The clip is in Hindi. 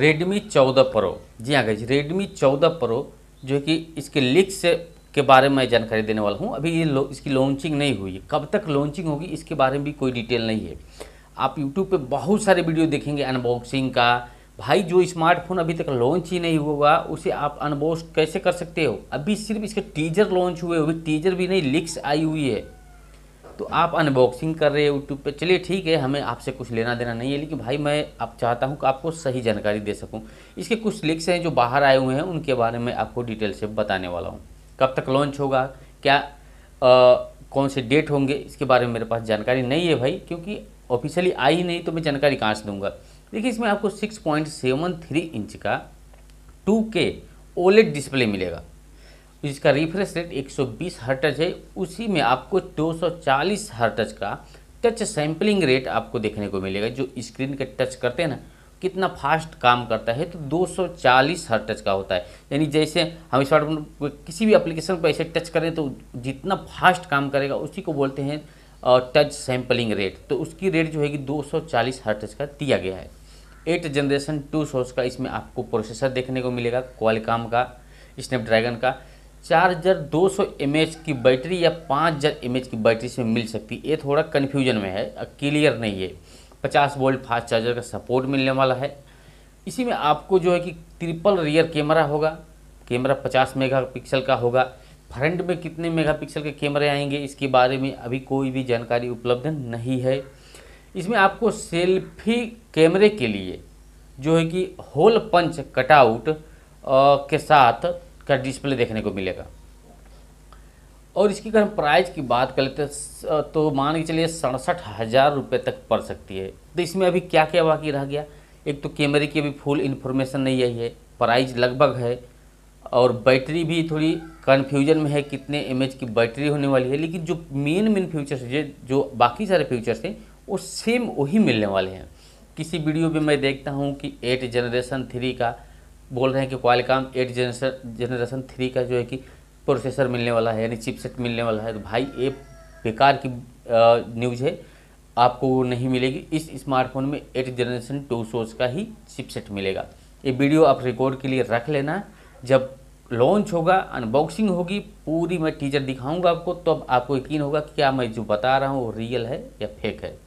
रेडमी चौदह प्रो जी हाँ गई रेडमी चौदह प्रो जो कि इसके लिक्स के बारे में जानकारी देने वाला हूँ अभी ये लो, इसकी लॉन्चिंग नहीं हुई कब तक लॉन्चिंग होगी इसके बारे में भी कोई डिटेल नहीं है आप यूट्यूब पे बहुत सारे वीडियो देखेंगे अनबॉक्सिंग का भाई जो स्मार्टफोन अभी तक लॉन्च ही नहीं हुआ उसे आप अनबॉक्स कैसे कर सकते हो अभी सिर्फ इसके टीजर लॉन्च हुए हुए टीजर भी नहीं लिक्स आई हुई है तो आप अनबॉक्सिंग कर रहे हैं यूट्यूब पे चलिए ठीक है हमें आपसे कुछ लेना देना नहीं है लेकिन भाई मैं आप चाहता हूँ कि आपको सही जानकारी दे सकूँ इसके कुछ लिक्स हैं जो बाहर आए हुए हैं उनके बारे में आपको डिटेल से बताने वाला हूँ कब तक लॉन्च होगा क्या आ, कौन से डेट होंगे इसके बारे में मेरे पास जानकारी नहीं है भाई क्योंकि ऑफिशियली आई ही नहीं तो मैं जानकारी कहाँ से दूंगा देखिए इसमें आपको सिक्स इंच का टू ओलेट डिस्प्ले मिलेगा जिसका रिफ्रेश रेट 120 सौ है उसी में आपको 240 सौ का टच सैम्पलिंग रेट आपको देखने को मिलेगा जो स्क्रीन के टच करते हैं ना कितना फास्ट काम करता है तो 240 सौ का होता है यानी जैसे हम स्मार्टफोन किसी भी एप्लीकेशन पर ऐसे टच करें तो जितना फास्ट काम करेगा उसी को बोलते हैं टच सैम्पलिंग रेट तो उसकी रेट जो है कि दो सौ का दिया गया है एट जनरेशन टू सोर्स का इसमें आपको प्रोसेसर देखने को मिलेगा क्वालकॉम का स्नैपड्रैगन का चार हज़ार दो सौ एम एच की बैटरी या पाँच हज़ार एम एच की बैटरी से मिल सकती है ये थोड़ा कन्फ्यूजन में है क्लियर नहीं है पचास वोल्ट फास्ट चार्जर का सपोर्ट मिलने वाला है इसी में आपको जो है कि ट्रिपल रियर कैमरा होगा कैमरा पचास मेगापिक्सल का होगा फ्रंट में कितने मेगापिक्सल के कैमरे आएंगे इसके बारे में अभी कोई भी जानकारी उपलब्ध नहीं है इसमें आपको सेल्फी कैमरे के लिए जो है कि होल पंच कटआउट के साथ का डिस्प्ले देखने को मिलेगा और इसकी अगर हम प्राइस की बात कर लेते तो मान के चलिए सड़सठ हज़ार रुपये तक पड़ सकती है तो इसमें अभी क्या क्या बाकी रह गया एक तो कैमरे की अभी फुल इन्फॉर्मेशन नहीं आई है प्राइस लगभग है और बैटरी भी थोड़ी कन्फ्यूजन में है कितने एम की बैटरी होने वाली है लेकिन जो मेन मेन फीचर्स है जो बाकी सारे फीचर्स हैं वो सेम वही मिलने वाले हैं किसी वीडियो में मैं देखता हूँ कि एट जनरेशन थ्री का बोल रहे हैं कि Qualcomm eight generation generation three का जो है कि प्रोसेसर मिलने वाला है यानी चिपसेट मिलने वाला है तो भाई ये बेकार की न्यूज़ है आपको वो नहीं मिलेगी इस स्मार्टफोन में एट जनरेशन टू सोच का ही चिपसेट मिलेगा ये वीडियो आप रिकॉर्ड के लिए रख लेना जब लॉन्च होगा अनबॉक्सिंग होगी पूरी मैं टीजर दिखाऊंगा आपको तब तो आपको यकीन होगा कि क्या मैं जो बता रहा हूँ वो रियल है या फेक है